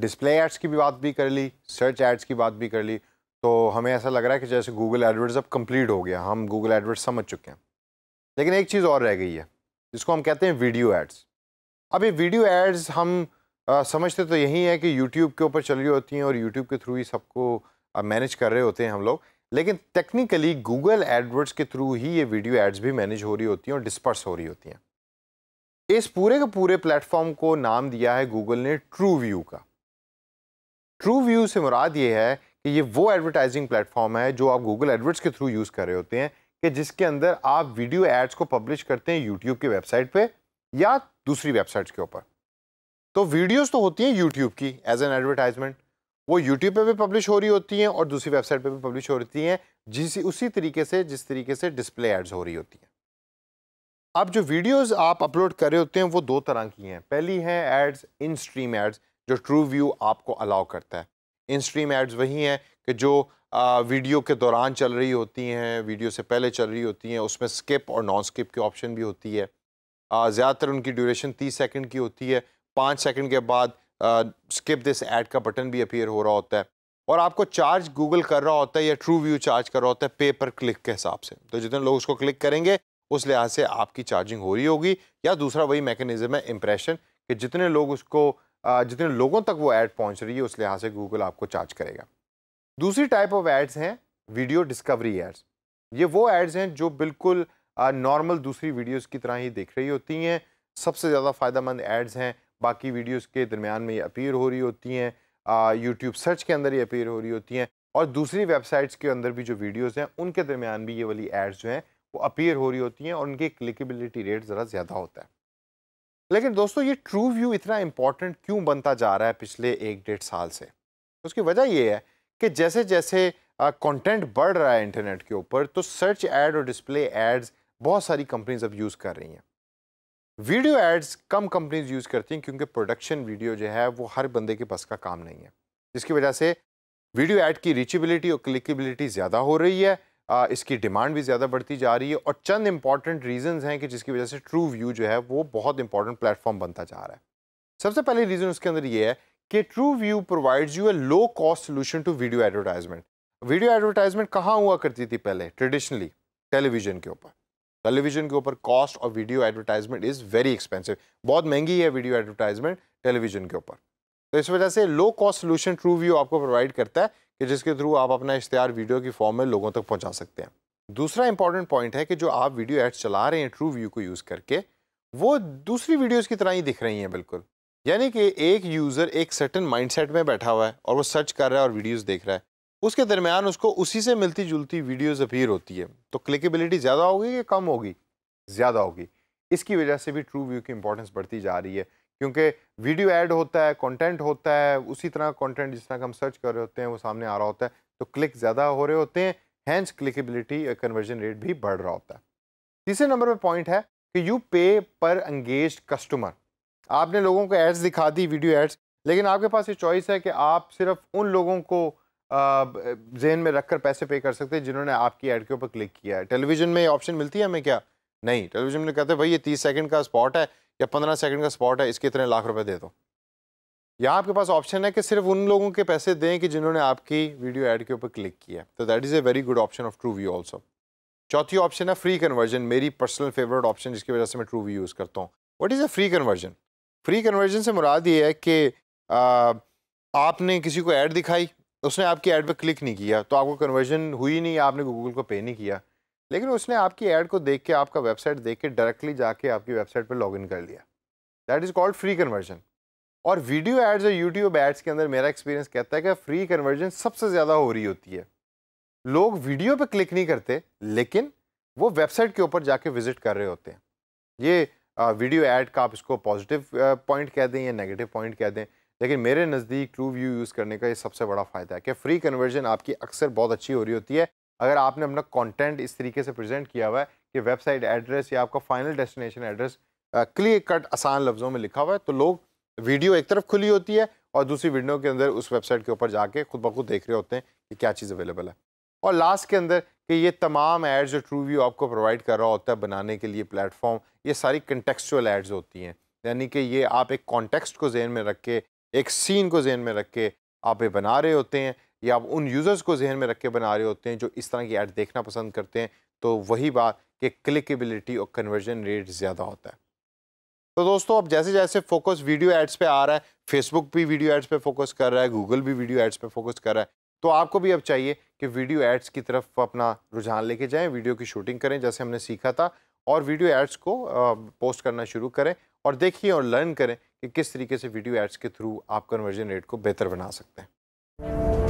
display ads की भी बात भी कर ली सर्च एड्स की बात भी कर ली तो हमें ऐसा लग रहा है कि जैसे गूगल एडवर्ड्स अब कंप्लीट हो गया हम गूगल एडवर्ड्स समझ चुके हैं लेकिन एक चीज़ और रह गई है जिसको हम कहते हैं वीडियो एड्स अब ये वीडियो एड्स हम आ, समझते तो यही है कि यूट्यूब के ऊपर चल रही होती हैं और यूट्यूब के थ्रू ही सबको मैनेज कर रहे होते हैं हम लोग लेकिन टेक्निकली गूगल एडवर्ड्स के थ्रू ही ये वीडियो एड्स भी मैनेज हो रही होती हैं और डिस्पर्स हो रही होती हैं इस पूरे के पूरे प्लेटफॉर्म को नाम दिया है गूगल ने ट्रू व्यू का ट्रू व्यू से मुराद ये है कि ये वो एडवर्टाइजिंग प्लेटफॉर्म है जो आप गूगल एडवर्ट्स के थ्रू यूज़ कर रहे होते हैं कि जिसके अंदर आप वीडियो एड्स को पब्लिश करते हैं यूट्यूब की वेबसाइट पर या दूसरी वेबसाइट्स के ऊपर तो वीडियोज तो होती हैं यूट्यूब की एज एन एडवर्टाइजमेंट वो यूट्यूब पे भी पब्लिश हो रही होती हैं और दूसरी वेबसाइट पे भी पब्लिश हो रही हैं जिस उसी तरीके से जिस तरीके से डिस्प्ले एड्स हो रही होती हैं अब जो वीडियोस आप अपलोड कर रहे होते हैं वो दो तरह की हैं पहली है एड्स इन स्ट्रीम एड्स जो ट्रू व्यू आपको अलाउ करता है इन स्ट्रीम एड्स वही हैं कि जो आ, वीडियो के दौरान चल रही होती हैं वीडियो से पहले चल रही होती हैं उसमें स्किप और नॉन स्किप की ऑप्शन भी होती है ज़्यादातर उनकी ड्यूरेशन तीस सेकेंड की होती है पाँच सेकेंड के बाद स्किप दिस ऐड का बटन भी अपीयर हो रहा होता है और आपको चार्ज गूगल कर रहा होता है या ट्रू व्यू चार्ज कर रहा होता है पे पर क्लिक के हिसाब से तो जितने लोग उसको क्लिक करेंगे उस लिहाज से आपकी चार्जिंग हो रही होगी या दूसरा वही मैकेनिज्म है इम्प्रेशन कि जितने लोग उसको जितने लोगों तक वो ऐड पहुंच रही है उस लिहाज से गूगल आपको चार्ज करेगा दूसरी टाइप ऑफ एड्स हैं वीडियो डिस्कवरी एड्स ये वो एड्स हैं जो बिल्कुल नॉर्मल दूसरी वीडियोस की तरह ही देख रही होती हैं सबसे ज़्यादा फ़ायदेमंद एड्स हैं बाकी वीडियोस के दरमियान में ये अपीयर हो रही होती हैं यूट्यूब सर्च के अंदर ये अपीयर हो रही होती हैं और दूसरी वेबसाइट्स के अंदर भी जो वीडियोस हैं उनके दरमियान भी ये वाली एड्स जो हैं वो अपीयर हो रही होती हैं और उनकी क्लिकबिलिटी रेट ज़रा ज़्यादा होता है लेकिन दोस्तों ये ट्रू व्यू इतना इम्पॉर्टेंट क्यों बनता जा रहा है पिछले एक डेढ़ साल से उसकी वजह ये है कि जैसे जैसे कंटेंट बढ़ रहा है इंटरनेट के ऊपर तो सर्च एड और डिस्प्ले एड्स बहुत सारी कंपनीज अब यूज़ कर रही हैं वीडियो एड्स कम कंपनीज यूज़ करती हैं क्योंकि प्रोडक्शन वीडियो जो है वो हर बंदे के बस का काम नहीं है जिसकी वजह से वीडियो एड की रीचेबिलिटी और क्लिकबिलिटी ज़्यादा हो रही है इसकी डिमांड भी ज़्यादा बढ़ती जा रही है और चंद इंपॉर्टेंट रीजंस हैं कि जिसकी वजह से ट्रू व्यू जो है वो बहुत इंपॉर्टेंट प्लेटफॉर्म बनता जा रहा है सबसे पहले रीज़न उसके अंदर ये है कि true view provides you a low cost solution to video advertisement video advertisement कहाँ हुआ करती थी पहले ट्रेडिशनली टेलीविजन के ऊपर टेलीविजन के ऊपर कॉस्ट और video advertisement is very expensive बहुत महंगी है वीडियो एडवर्टाइजमेंट टेलीविजन के ऊपर तो इस वजह से low cost solution true view आपको प्रोवाइड करता है कि जिसके थ्रू आप अपना इश्तेहार वीडियो की फॉर्म में लोगों तक पहुँचा सकते हैं दूसरा इंपॉर्टेंट पॉइंट है कि जो आप वीडियो एड्स चला रहे हैं ट्रू व्यू को यूज़ करके वो दूसरी वीडियोस की तरह ही दिख रही हैं बिल्कुल यानी कि एक यूज़र एक सर्टन माइंड में बैठा हुआ है और वो सर्च कर रहा है और वीडियोज़ देख रहा है उसके दरमियान उसको उसी से मिलती जुलती वीडियोज़ अपीयर होती है तो क्लिकबिलिटी ज़्यादा होगी या कम होगी ज़्यादा होगी इसकी वजह से भी ट्रू व्यू की इंपॉर्टेंस बढ़ती जा रही है क्योंकि वीडियो ऐड होता है कंटेंट होता है उसी तरह कंटेंट जिस तरह का हम सर्च कर रहे होते हैं वो सामने आ रहा होता है तो क्लिक ज़्यादा हो रहे होते हैं हैंस क्लिकबिलिटी कन्वर्जन रेट भी बढ़ रहा होता है तीसरे नंबर पर पॉइंट है कि यू पे पर एंगेज कस्टमर आपने लोगों को एड्स दिखा दी वीडियो एड्स लेकिन आपके पास ये चॉइस है कि आप सिर्फ उन लोगों को uh, जहन में रखकर पैसे पे कर सकते हैं जिन्होंने आपकी ऐड के ऊपर क्लिक किया है टेलीविज़न में ऑप्शन मिलती है हमें क्या नहीं टेलीविज़न में कहते हैं भाई ये तीस सेकंड का स्पॉट है या पंद्रह सेकंड का स्पॉट है इसके इतने लाख रुपए दे दो यहाँ आपके पास ऑप्शन है कि सिर्फ उन लोगों के पैसे दें कि जिन्होंने आपकी वीडियो ऐड के ऊपर क्लिक किया तो that is a very good option of true view also चौथी ऑप्शन है फ्री कन्वर्जन मेरी पर्सनल फेवरेट ऑप्शन जिसकी वजह से मैं ट्रू व्यू यूज़ करता हूँ what is a free conversion free conversion से मुराद ये है कि आ, आपने किसी को ऐड दिखाई उसने आपकी ऐड पर क्लिक नहीं किया तो आपको कन्वर्जन हुई नहीं आपने गूगल को पे नहीं किया लेकिन उसने आपकी एड को देख के आपका वेबसाइट देख के डायरेक्टली जाके आपकी वेबसाइट पर लॉगिन कर लिया that is called free conversion और वीडियो एड्स और यूट्यूब एड्स के अंदर मेरा एक्सपीरियंस कहता है कि फ्री कन्वर्जन सबसे ज़्यादा हो रही होती है लोग वीडियो पर क्लिक नहीं करते लेकिन वो वेबसाइट के ऊपर जाके विज़िट कर रहे होते हैं ये वीडियो एड का आप इसको पॉजिटिव पॉइंट कह दें या नेगेटिव पॉइंट कह दें लेकिन मेरे नज़दीक ट्रू व्यू यूज़ करने का ये सबसे बड़ा फ़ायदा है कि फ्री कन्वर्जन आपकी अक्सर बहुत अच्छी हो रही होती है अगर आपने अपना कंटेंट इस तरीके से प्रेजेंट किया हुआ है कि वेबसाइट एड्रेस या आपका final destination address clear cut आसान लफ्ज़ों में लिखा हुआ है तो लोग वीडियो एक तरफ खुली होती है और दूसरी वीडियो के अंदर उस वेबसाइट के ऊपर जाके खुद ब खुद देख रहे होते हैं कि क्या चीज़ अवेलेबल है और लास्ट के अंदर कि ये तमाम एड्स जो ट्रू व्यू आपको प्रोवाइड कर रहा होता है बनाने के लिए प्लेटफॉर्म ये सारी कंटेक्चुअल एड्स होती हैं यानी कि ये आप एक कॉन्टेक्स्ट को जहन में रख के एक सीन को जहन में रख के आप ये बना रहे होते हैं या आप उन यूज़र्स को जहन में रख के बना रहे होते हैं जो इस तरह की ऐड देखना पसंद करते हैं तो वही बात कि क्लिकेबिलिटी और कन्वर्जन रेट ज़्यादा होता है तो दोस्तों अब जैसे जैसे फोकस वीडियो एड्स पे आ रहा है फेसबुक भी वीडियो एड्स पे फोकस कर रहा है गूगल भी वीडियो एड्स पे फोकस कर रहा है तो आपको भी अब चाहिए कि वीडियो एड्स की तरफ अपना रुझान लेके जाएं वीडियो की शूटिंग करें जैसे हमने सीखा था और वीडियो एड्स को पोस्ट करना शुरू करें और देखिए और लर्न करें कि किस तरीके से वीडियो एड्स के थ्रू आप कन्वर्जन रेट को बेहतर बना सकते हैं